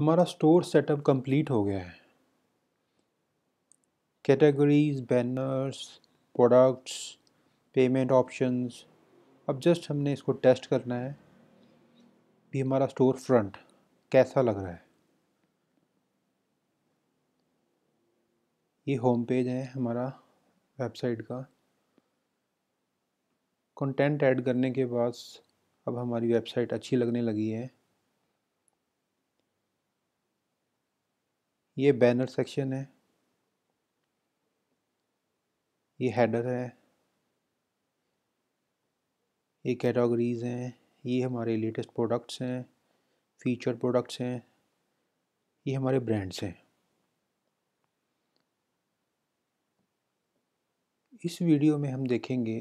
हमारा store setup complete हो गया है categories banners products payment options अब जस्ट हमने इसको टेस्ट करना है भी हमारा स्टोर फ्रंट कैसा लग रहा है ये होम पेज है हमारा वेबसाइट का कंटेंट ऐड करने के बाद अब हमारी वेबसाइट अच्छी लगने लगी है ये बैनर सेक्शन है ये हेडर है ये कैटेगरीज हैं ये हमारे लेटेस्ट प्रोडक्ट्स हैं फीचर प्रोडक्ट्स हैं ये हमारे ब्रांड्स हैं इस वीडियो में हम देखेंगे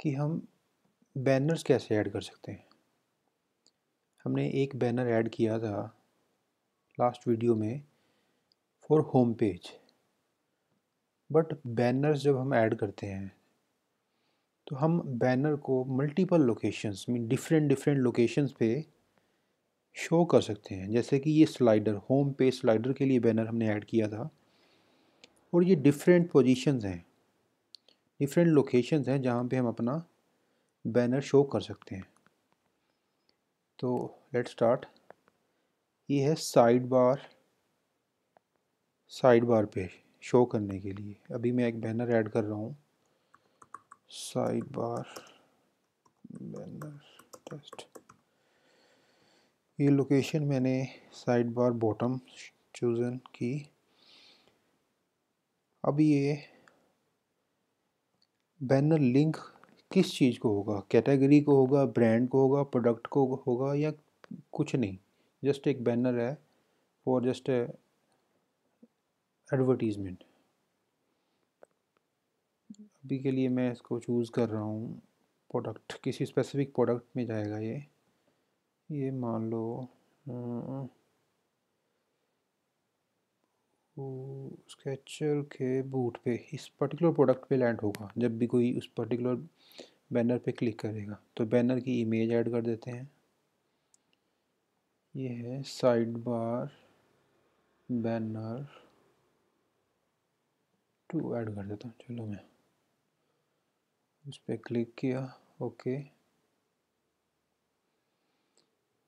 कि हम बैनर्स कैसे ऐड कर सकते हैं हमने एक बैनर ऐड किया था लास्ट वीडियो में for home page but banners जब हम ऐड करते हैं तो हम बैनर को multiple locations mean different different locations पे शो कर सकते हैं जैसे कि ये स्लाइडर होम पेज स्लाइडर के लिए बैनर हमने ऐड किया था और ये डिफरेंट पोजीशंस हैं डिफरेंट लोकेशंस हैं जहाँ पे हम अपना बैनर शो कर सकते हैं तो लेट्स स्टार्ट ये है साइड बार साइड बार पे शो करने के लिए अभी मैं एक बैनर ऐड कर रहा हूँ साइड बार बैनर टेस्ट ये लोकेशन मैंने साइड बार बॉटम चूज़न की अब ये बैनर लिंक किस चीज़ को होगा कैटेगरी को होगा ब्रांड को होगा प्रोडक्ट को होगा या कुछ नहीं जस्ट एक बैनर है फॉर जस्ट एडवर्टीज़मेंट अभी के लिए मैं इसको चूज़ कर रहा हूँ प्रोडक्ट किसी स्पेसिफिक प्रोडक्ट में जाएगा ये ये मान लो स्केचर अं, के बूट पे इस पर्टिकुलर प्रोडक्ट पे लैंड होगा जब भी कोई उस पर्टिकुलर बैनर पे क्लिक करेगा तो बैनर की इमेज ऐड कर देते हैं ये है side bar banner two add कर देता हूँ चलो मैं उस पर क्लिक किया ओके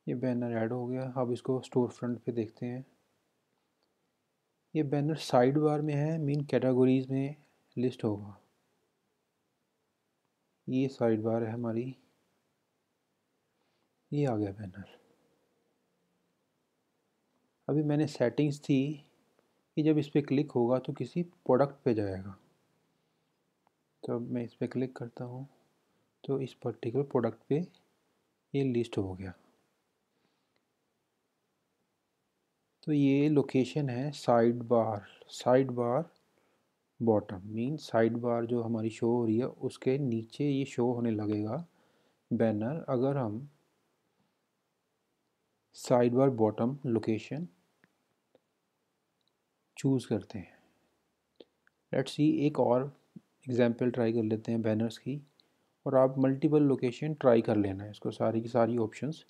ये बैनर ऐड हो गया अब इसको स्टोर फ्रंट पे देखते हैं ये बैनर साइड बार में है मेन कैटेगरीज में लिस्ट होगा ये साइड बार है हमारी ये आ गया बैनर अभी मैंने सेटिंग्स थी कि जब इस पर क्लिक होगा तो किसी प्रोडक्ट पे जाएगा तो अब मैं इस पर क्लिक करता हूँ तो इस पर्टिकुलर प्रोडक्ट पे ये लिस्ट हो गया तो ये लोकेशन है side bar side bar bottom mean side bar जो हमारी शो हो रही है उसके नीचे ये शो होने लगेगा बैनर अगर हम बार बॉटम लोकेशन चूज़ करते हैं लेट्स सी एक और एग्जांपल ट्राई कर लेते हैं बैनर्स की और आप मल्टीपल लोकेशन ट्राई कर लेना है इसको सारी की सारी ऑप्शंस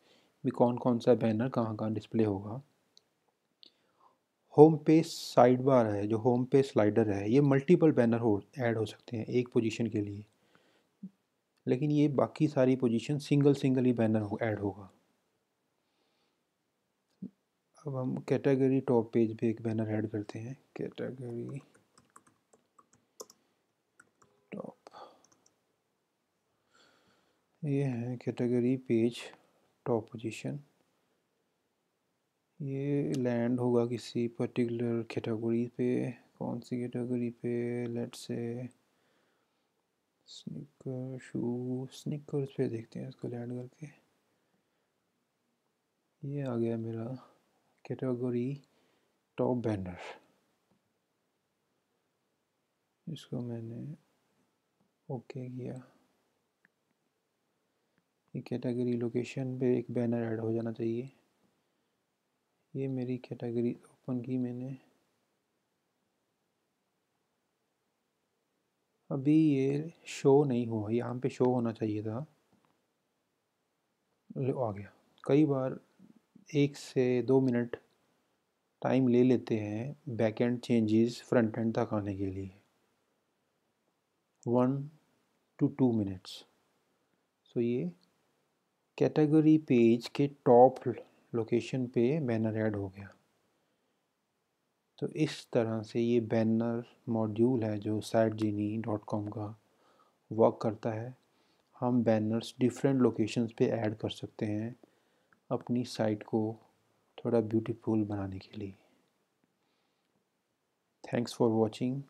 भी कौन कौन सा बैनर कहाँ कहाँ डिस्प्ले होगा होम पे साइड बार है जो होम पे स्लाइडर है ये मल्टीपल बैनर हो ऐड हो सकते हैं एक पोजीशन के लिए लेकिन ये बाकी सारी पोजीशन सिंगल सिंगल ही बैनर हो ऐड होगा अब हम कैटेगरी टॉप पेज पे एक बैनर ऐड करते हैं कैटेगरी टॉप ये है कैटेगरी पेज टॉप पोजीशन ये लैंड होगा किसी पर्टिकुलर कैटेगरी पे कौन सी कैटेगरी पे let's say sneaker shoe sneakers पे देखते हैं इसको लैंड करके ये आ गया मेरा category top banner इसको मैंने ओके किया ये कैटेगरी लोकेशन पे एक बैनर ऐड हो जाना चाहिए ये मेरी कैटेगरी ओपन की मैंने अभी ये शो नहीं हुआ यहाँ पे शो होना चाहिए था आ गया कई बार एक से दो मिनट टाइम ले लेते हैं back end changes front end तक आने के लिए one two two minutes so ये कैटेगरी पेज के टॉप लोकेशन पे बैनर ऐड हो गया तो इस तरह से ये बैनर मॉड्यूल है जो साइट जीनी डॉट कॉम का वर्क करता है हम बैनर्स डिफरेंट लोकेशंस पे ऐड कर सकते हैं अपनी साइट को थोड़ा ब्यूटीफुल बनाने के लिए थैंक्स फॉर वॉचिंग